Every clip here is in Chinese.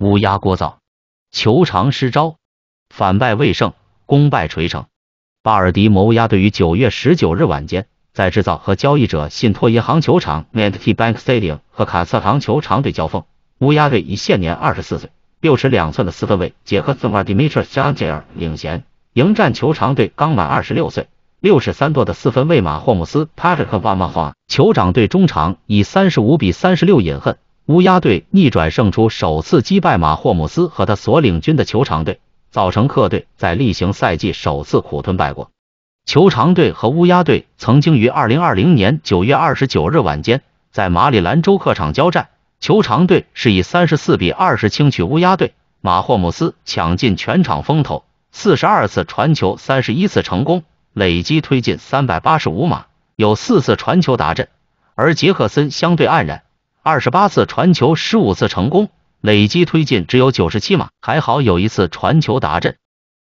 乌鸦聒噪，球场失招，反败为胜，功败垂成。巴尔迪摩乌鸦队于九月十九日晚间，在制造和交易者信托银行球场 （MTT Bank Stadium） 和卡瑟唐球场队交锋。乌鸦队以现年二十四岁、六尺两寸的四分卫杰克斯 a d i m i t r i u s a n t i 领衔，迎战球场队刚满二十六岁、六尺三多的四分卫马霍姆斯 （Patrick a 球场队中场以三十五比三十六饮恨。乌鸦队逆转胜出，首次击败马霍姆斯和他所领军的球场队，造成客队在例行赛季首次苦吞败果。球场队和乌鸦队曾经于二零二零年九月二十九日晚间在马里兰州客场交战，球场队是以三十四比二十轻取乌鸦队，马霍姆斯抢尽全场风头，四十二次传球三十一次成功，累积推进三百八十五码，有四次传球达阵，而杰克森相对黯然。二十八次传球十五次成功，累计推进只有九十七码，还好有一次传球达阵。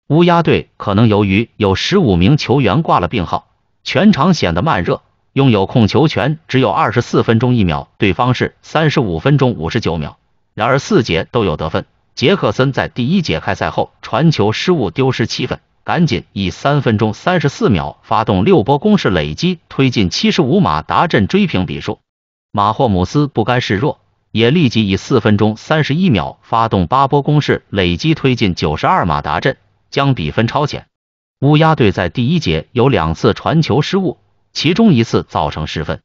乌鸦队可能由于有十五名球员挂了病号，全场显得慢热，拥有控球权只有二十四分钟一秒，对方是三十五分钟五十九秒。然而四节都有得分。杰克森在第一节开赛后传球失误丢失七分，赶紧以三分钟三十四秒发动六波攻势，累积推进七十五码达阵追平比数。马霍姆斯不甘示弱，也立即以四分钟三十一秒发动八波攻势，累计推进九十二码达阵，将比分超前。乌鸦队在第一节有两次传球失误，其中一次造成失分。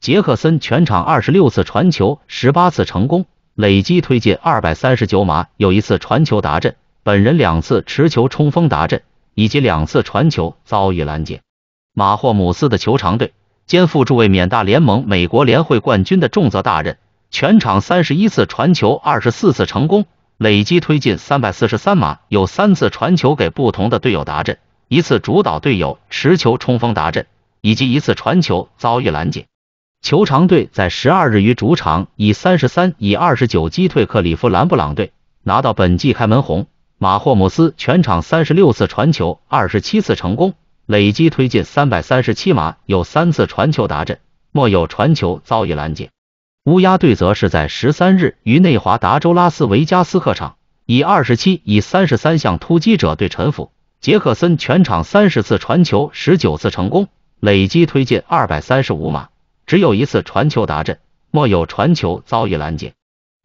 杰克森全场二十六次传球，十八次成功，累计推进二百三十九码，有一次传球达阵，本人两次持球冲锋达阵，以及两次传球遭遇拦截。马霍姆斯的球场队。肩负诸位缅大联盟美国联会冠军的重责大任，全场三十一次传球，二十四次成功，累计推进三百四十三码，有三次传球给不同的队友达阵，一次主导队友持球冲锋达阵，以及一次传球遭遇拦截。球场队在十二日于主场以三十三以二十九击退克里夫兰布朗队，拿到本季开门红。马霍姆斯全场三十六次传球，二十七次成功。累计推进三百三十七码，有三次传球达阵，莫有传球遭遇拦截。乌鸦队则是在十三日于内华达州拉斯维加斯客场以二十七以三十三向突击者队臣服。杰克森全场三十次传球，十九次成功，累计推进二百三十五码，只有一次传球达阵，莫有传球遭遇拦截。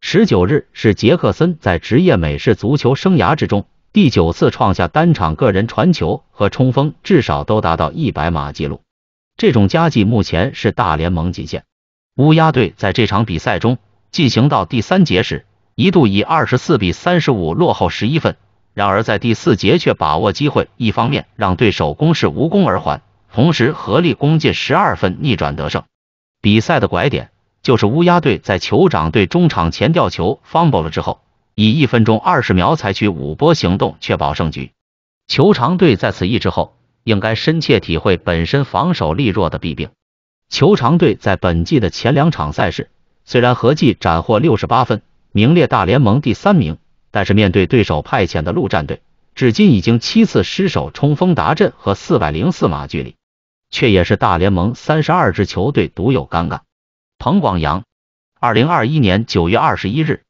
十九日是杰克森在职业美式足球生涯之中。第九次创下单场个人传球和冲锋至少都达到一百码记录，这种佳绩目前是大联盟极限。乌鸦队在这场比赛中进行到第三节时，一度以二十四比三十五落后十一分，然而在第四节却把握机会，一方面让对手攻势无功而还，同时合力攻进十二分逆转得胜。比赛的拐点就是乌鸦队在酋长队中场前吊球 fumble 了之后。以一分钟二十秒采取五波行动，确保胜局。球场队在此役之后，应该深切体会本身防守力弱的弊病。球场队在本季的前两场赛事，虽然合计斩获六十八分，名列大联盟第三名，但是面对对手派遣的陆战队，至今已经七次失守冲锋达阵和四百零四码距离，却也是大联盟三十二支球队独有尴尬。彭广阳，二零二一年九月二十一日。